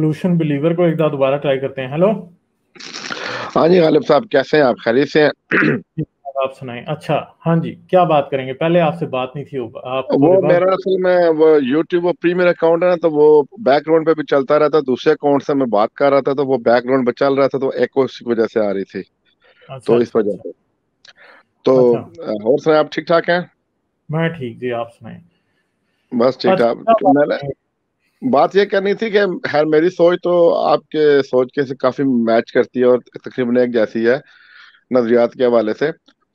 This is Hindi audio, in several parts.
रेवोल्यूशन बिलीवर को एक बार दोबारा ट्राई करते हैं हेलो हाँ जी गालिब साहब कैसे हैं आप खरीद से आप सुनाएं अच्छा हाँ जी क्या बात करेंगे पहले आपसे बात नहीं थी आप वो मेरा असल में वो यूट्यूब वो प्रीमियर अकाउंट है ना तो वो बैकग्राउंड पे भी चलता रहता दूसरे अकाउंट से मैं बात कर रहा था तो वो बैकग्राउंड पे चल रहा था तो एक वजह से आ रही थी अच्छा, तो इस वजह से तो अच्छा। और सुनाए आप ठीक ठाक हैं मैं ठीक जी आप सुनाए बस ठीक ठाक अच्छा, बात ये करनी थी कि खैर मेरी सोच तो आपके सोच के से काफी मैच करती है और तकरीबन एक जैसी है नजरियात के हवाले से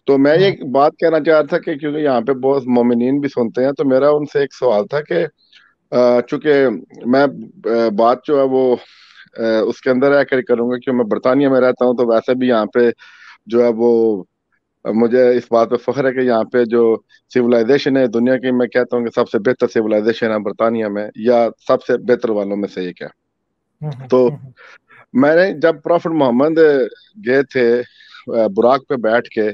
तो मैं ये हाँ। बात कहना चाह रहा था कि क्योंकि यहाँ पे बहुत मोमिन भी सुनते हैं तो मेरा उनसे एक सवाल था कि चूंकि मैं बात जो है वो उसके अंदर रह कर करूंगा कि मैं बरतानिया में रहता हूँ तो वैसे भी यहाँ पे जो है वो मुझे इस बात पर फख्र है कि यहाँ पे जो सिविलाइजेशन है दुनिया की मैं कहता हूँ कि सबसे बेहतर सिविलाइजेशन है बरतानिया में या सबसे बेहतर वालों में से एक है तो मैंने जब प्रॉफिट मोहम्मद गए थे बुराक पे बैठ के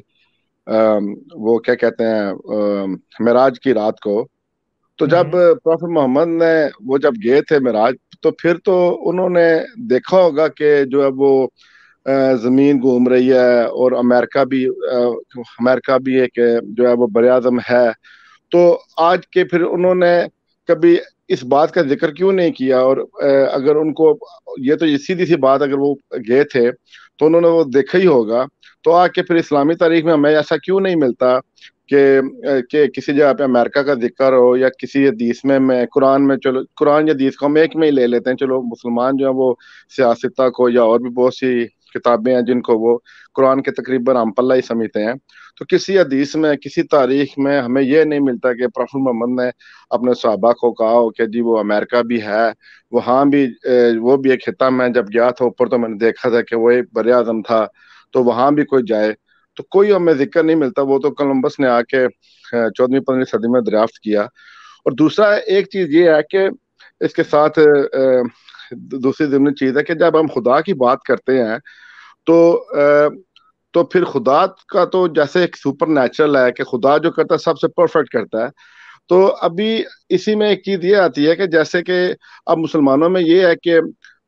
वो क्या कहते हैं महराज की रात को तो जब प्रॉफिट मोहम्मद ने वो जब गए थे महराज तो फिर तो उन्होंने देखा होगा कि जो है वो ज़मीन घूम रही है और अमेरिका भी अमेरिका भी एक जो है वो बर है तो आज के फिर उन्होंने कभी इस बात का जिक्र क्यों नहीं किया और अगर उनको ये तो सीधी सी बात अगर वो गए थे तो उन्होंने वो देखा ही होगा तो आके फिर इस्लामी तारीख में हमें ऐसा क्यों नहीं मिलता कि कि किसी जगह पे अमेरिका का जिक्र हो या किसी हदीस में मैं कुरान में चलो कुरान या हदीस को हम एक में ही ले लेते हैं चलो मुसलमान जो है वो सियासत को या और भी बहुत सी किताबें हैं जिनको वो कुरान के तकरीबन पल्ला ही समझते हैं तो किसी हदीस में किसी तारीख में हमें यह नहीं मिलता कि प्रफुल मोहम्मद ने अपने सहाबा को कहा हो कि जी वो अमेरिका भी है वहाँ भी वो भी एक खिता में जब गया था ऊपर तो मैंने देखा था कि वो एक बर आजम था तो वहाँ भी कोई जाए तो कोई हमें जिक्र नहीं मिलता वो तो कोलम्बस ने आके चौदहवीं पंद्रहवीं सदी में दरियाफ्त किया और दूसरा एक चीज़ ये है कि इसके साथ दूसरी जमनी चीज है कि जब हम खुदा की बात करते हैं तो आ, तो फिर खुदा का तो जैसे एक सुपर नेचुरल है कि खुदा जो करता है सबसे परफेक्ट करता है तो अभी इसी में एक चीज ये आती है कि जैसे कि अब मुसलमानों में ये है कि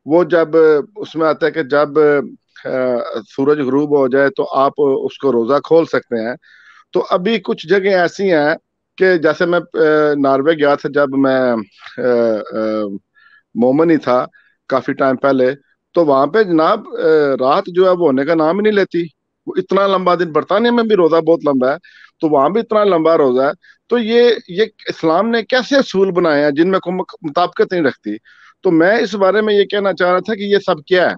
वो जब उसमें आता है कि जब सूरज गरूब हो जाए तो आप उसको रोजा खोल सकते हैं तो अभी कुछ जगह ऐसी हैं कि जैसे मैं नॉर्वे गया था जब मैं मोमन ही था काफी टाइम पहले तो वहां पे जनाब रात जो है वो होने का नाम ही नहीं लेती वो इतना लंबा दिन बरतानिया में भी रोजा बहुत लंबा है तो वहां भी इतना लंबा रोजा है तो ये ये इस्लाम ने कैसे असूल बनाए हैं जिनमें मुताबकत नहीं रखती तो मैं इस बारे में ये कहना चाह रहा था कि ये सब क्या है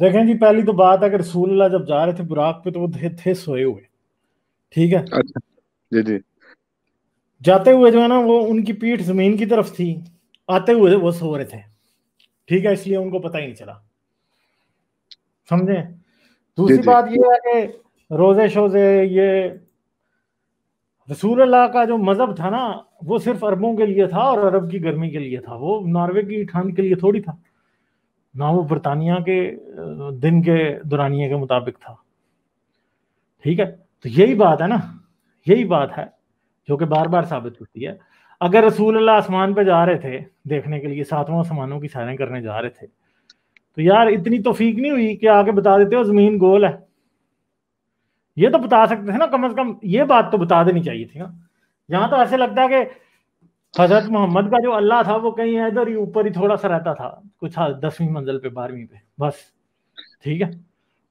देखें जी पहली तो बात अगर रसूल अल्लाह जब जा रहे थे बुराक पे तो वो थे, थे सोए हुए ठीक है अच्छा जी जी जाते हुए जो है ना वो उनकी पीठ जमीन की तरफ थी आते हुए वो सो रहे थे ठीक है इसलिए उनको पता ही नहीं चला समझे दूसरी बात ये है कि रोजे शोजे ये रसूल अल्लाह का जो मजहब था ना वो सिर्फ अरबों के लिए था और अरब की गर्मी के लिए था वो नॉर्वे की ठंड के लिए थोड़ी था ना वो बरतानिया के दिन के दुरानिया के मुताबिक था ठीक है तो यही बात है ना यही बात है जो कि बार बार साबित होती है अगर रसूल अल्लाह आसमान पे जा रहे थे देखने के लिए सातवां आसमानों की सैरें करने जा रहे थे तो यार इतनी तोफीक नहीं हुई कि आके बता देते हो जमीन गोल है ये तो बता सकते थे ना कम अज कम ये बात तो बता देनी चाहिए थी ना यहाँ तो ऐसे लगता है कि हजरत मोहम्मद का जो अल्लाह था वो कहीं इधर ही ऊपर ही थोड़ा सा रहता था कुछ हाँ, दसवीं मंजिल पे बारहवीं पे बस ठीक है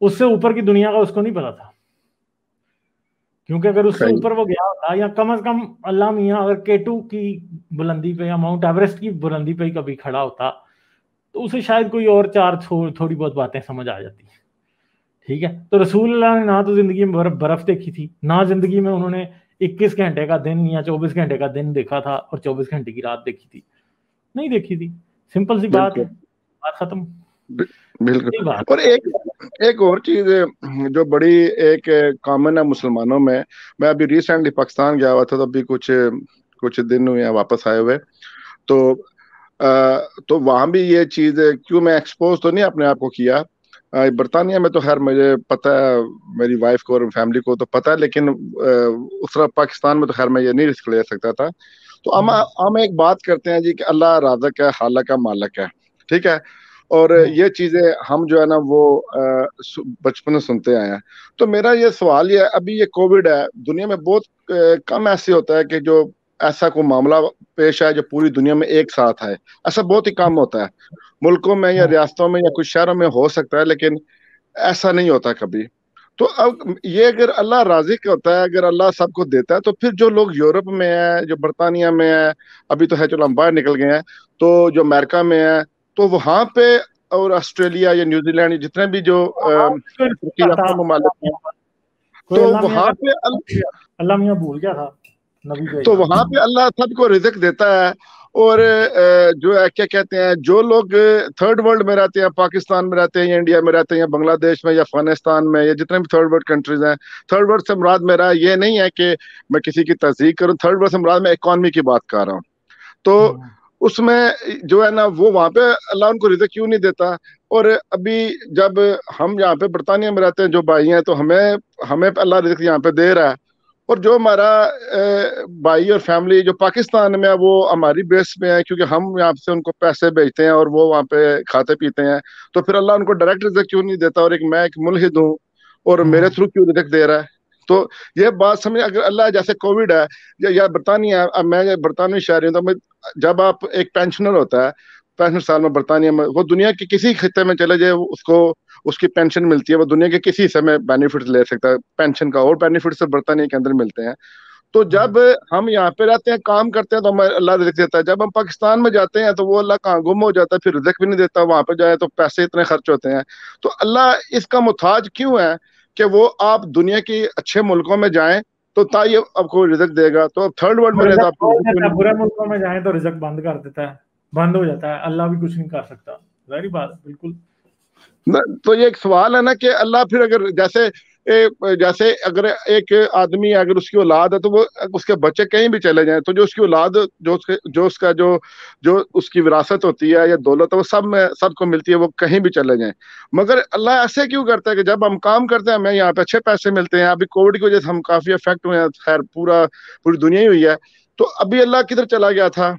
उससे ऊपर की दुनिया का उसको नहीं पता था क्योंकि अगर उससे ऊपर वो गया होता या कम अज कम अल्लाह मियाँ अगर केटू की बुलंदी पे या माउंट एवरेस्ट की बुलंदी पे ही कभी खड़ा होता तो उसे शायद कोई और चार थोड़ी बहुत बातें समझ आ जाती ठीक है तो रसूल अल्लाह ने ना तो जिंदगी में बर्फ बर्फ देखी थी ना जिंदगी में उन्होंने 21 घंटे का दिन या 24 घंटे का दिन देखा था और 24 घंटे की रात देखी थी नहीं देखी थी सिंपल सी बात है बात खत्म बिल्कुल और एक एक और चीज जो बड़ी एक कॉमन है मुसलमानों में मैं अभी रिसेंटली पाकिस्तान गया हुआ था तो अभी कुछ कुछ दिन हुए हैं वापस आए हुए तो आ, तो वहाँ भी ये चीज क्यों मैं एक्सपोज तो नहीं अपने आप को किया बरतानिया में तो खैर मुझे पता है मेरी वाइफ को और फैमिली को तो पता है लेकिन उस तरह पाकिस्तान में तो खैर मैं ये नहीं रिस्क ले सकता था तो हम हम्म। हम एक बात करते हैं जी कि अल्लाह राजक है हालक है मालक है ठीक है और हम्म। ये चीज़ें हम जो है ना वो बचपन में सुनते आए हैं तो मेरा ये सवाल ये अभी ये कोविड है दुनिया में बहुत कम ऐसे होता है कि जो ऐसा कोई मामला पेश आए जो पूरी दुनिया में एक साथ आए ऐसा बहुत ही कम होता है मुल्कों में या हम्म। रियासतों में या कुछ शहरों में हो सकता है लेकिन ऐसा नहीं होता कभी तो अब ये अगर अल्लाह राजी का होता है अगर अल्लाह सबको देता है तो फिर जो लोग यूरोप में है जो बरतानिया में है अभी तो है चलो हम बाहर निकल गए हैं तो जो अमेरिका में है तो वहां पे और ऑस्ट्रेलिया या न्यूजीलैंड जितने भी जो हाँ, ममालिक तो वहां पे अल्लाह भूल गया था तो वहां पे अल्लाह सबको रिजक देता है और जो है क्या कहते हैं जो लोग थर्ड वर्ल्ड में रहते हैं पाकिस्तान में रहते हैं या इंडिया में रहते हैं या बांग्लादेश में या अफगानिस्तान में या जितने भी थर्ड वर्ल्ड कंट्रीज हैं थर्ड वर्ल्ड से मुराद मेरा ये नहीं है कि मैं किसी की तस्दीक करूँ थर्ड वर्ल्ड से मुराद मैं इकॉनमी की बात कर रहा हूँ तो हाँ। उसमें जो है ना वो वहाँ पे अल्लाह उनको रिजक क्यों नहीं देता और अभी जब हम यहाँ पे बरतानिया में रहते हैं जो भाई हैं तो हमें हमें अल्लाह रिजक यहाँ पे दे रहा है और जो हमारा भाई और फैमिली जो पाकिस्तान में है वो हमारी बेस में है क्योंकि हम यहाँ से उनको पैसे भेजते हैं और वो वहाँ पे खाते पीते हैं तो फिर अल्लाह उनको डायरेक्ट रिजक क्यों नहीं देता और एक मैं एक मुलहिद हूँ और मेरे हम्म। थ्रू क्यों रिजक दे रहा है तो ये बात समझ अगर अल्लाह जैसे कोविड है या, या बरतानिया अब मैं बरतानवी शहरी हूँ तो मैं जब आप एक पेंशनर होता है पैंसठ साल में बरतानिया में वो दुनिया के किसी खत्े में चले जाए उसको उसकी पेंशन मिलती है वो दुनिया के किसी हिस्से में बेनिफिट ले सकता है पेंशन का और बेनिफिट सिर्फ तो बरतानिया के अंदर मिलते हैं तो हम्म। जब हम यहाँ पे रहते हैं काम करते हैं तो हमें अल्लाह रिजक देता है जब हम पाकिस्तान में जाते हैं तो वो अल्लाह कहाँ गुम हो जाता है फिर रिजक भी नहीं देता वहां पर जाए तो पैसे इतने खर्च होते हैं तो अल्लाह इसका मुथाज क्यों है कि वो आप दुनिया के अच्छे मुल्कों में जाए तो ताइए आपको रिजक देगा तो अब थर्ड वर्ल्ड में रहता आपको बुरे मुल्कों में जाए तो रिजक बंद कर देता है बंद हो जाता है अल्लाह भी कुछ नहीं कर सकता जारी बात बिल्कुल तो ये एक सवाल है ना कि अल्लाह फिर अगर जैसे जैसे अगर एक आदमी अगर उसकी औलाद है तो वो उसके बच्चे कहीं भी चले जाए तो जो उसकी औलाद जो उसके जो उसका जो जो उसकी विरासत होती है या दौलत है वो सब में सबको मिलती है वो कहीं भी चले जाए मगर अल्लाह ऐसे क्यों करता है कि जब हम काम करते हैं हमें यहाँ पे अच्छे पैसे मिलते हैं अभी कोविड की वजह से हम काफ़ी अफेक्ट हुए हैं खैर पूरा पूरी दुनिया ही हुई है तो अभी अल्लाह किधर चला गया था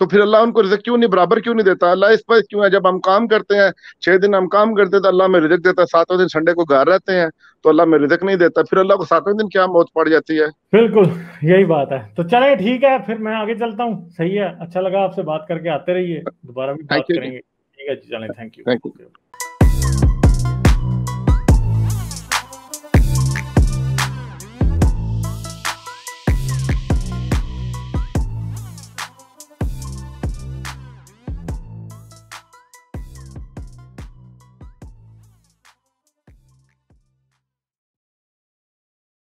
तो फिर अल्लाह उनको रिजक क्यों नहीं बराबर क्यों नहीं देता अल्लाह इस पर क्यों है जब हम काम करते हैं छह दिन हम काम करते हैं तो अल्लाह में रिजक देता है सातवें दिन संडे को घर रहते हैं तो अल्लाह में रिजक नहीं देता फिर अल्लाह को सातवें दिन क्या मौत पड़ जाती है बिल्कुल यही बात है तो चले ठीक है फिर मैं आगे चलता हूँ सही है अच्छा लगा आपसे बात करके आते रहिए दोबारा भी बात करेंगे ठीक है थैंक यू